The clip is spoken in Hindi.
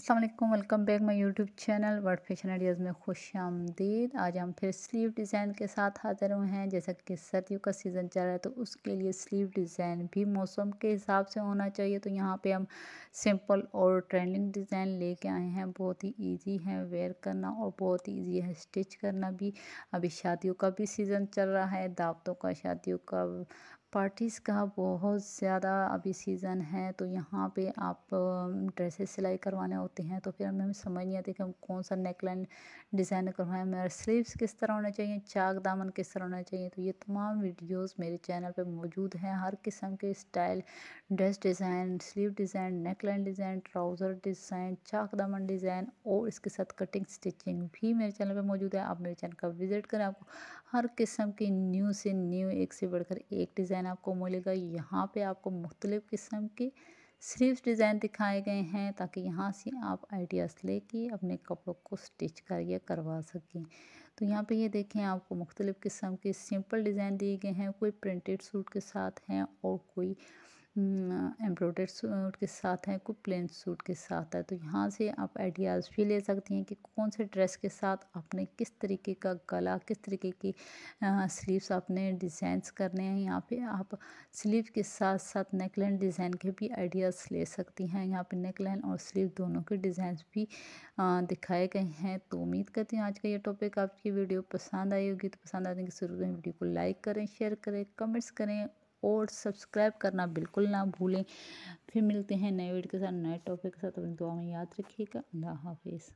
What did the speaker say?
Aslam welcome back my YouTube channel word fashion ideas में खुश आमदीद आज हम फिर स्लीव डिज़ाइन के साथ हाज़िर हुए हैं जैसा कि सर्दियों का सीज़न चल रहा है तो उसके लिए स्लीव डिज़ाइन भी मौसम के हिसाब से होना चाहिए तो यहाँ पे हम सिंपल और ट्रेंडिंग डिज़ाइन लेके आए हैं बहुत ही इजी है वेयर करना और बहुत ही ईजी है स्टिच करना भी अभी शादियों का भी सीज़न चल रहा है दावतों का शादियों का पार्टीज़ का बहुत ज़्यादा अभी सीज़न है तो यहाँ पे आप ड्रेसेस सिलाई करवाने होते हैं तो फिर हमें समझ नहीं आती कि हम कौन सा नेकलाइन डिज़ाइन करवाएं मेरा स्लीव्स किस तरह होना चाहिए चाक दामन किस तरह होना चाहिए तो ये तमाम वीडियोस मेरे चैनल पे मौजूद हैं हर किस्म के style dress design sleeve design neckline design trouser design चाक दामन डिज़ाइन और इसके साथ कटिंग स्टिचिंग भी मेरे चैनल पर मौजूद है आप मेरे चैनल का विज़िट करें आपको हर किस्म की न्यू से न्यू एक से बढ़कर एक डिज़ाइन डिज़ाइन आपको मिलेगा यहाँ पे आपको मुख्तलिफ़ किस्म की स्लीव्स डिज़ाइन दिखाए गए हैं ताकि यहाँ से आप आइडियाज़ लेके अपने कपड़ों को स्टिच कर या करवा सकें तो यहाँ पे ये यह देखें आपको मुख्तलिफ़ किस्म के सिंपल डिज़ाइन दिए गए हैं कोई प्रिंटेड सूट के साथ हैं और कोई एम्ब्रॉयडर्ड सूट के साथ है कुछ प्लेन सूट के साथ है तो यहाँ से आप आइडियाज़ भी ले सकती हैं कि कौन से ड्रेस के साथ आपने किस तरीके का गला किस तरीके की स्लीव्स आपने डिज़ाइंस करने हैं यहाँ पे आप स्लीव के साथ साथ नेकलाइन डिज़ाइन के भी आइडियाज़ ले सकती हैं यहाँ पे नेकलाइन और स्लीव दोनों के डिज़ाइंस भी दिखाए गए हैं तो उम्मीद करती हूँ आज का ये टॉपिक आपकी वीडियो पसंद आई होगी तो पसंद आने की शुरू में वीडियो को लाइक करें शेयर करें कमेंट्स करें और सब्सक्राइब करना बिल्कुल ना भूलें फिर मिलते हैं नए वीडियो के साथ नए टॉपिक के साथ अपनी दुआ में याद रखिएगा अल्लाह हाफिज़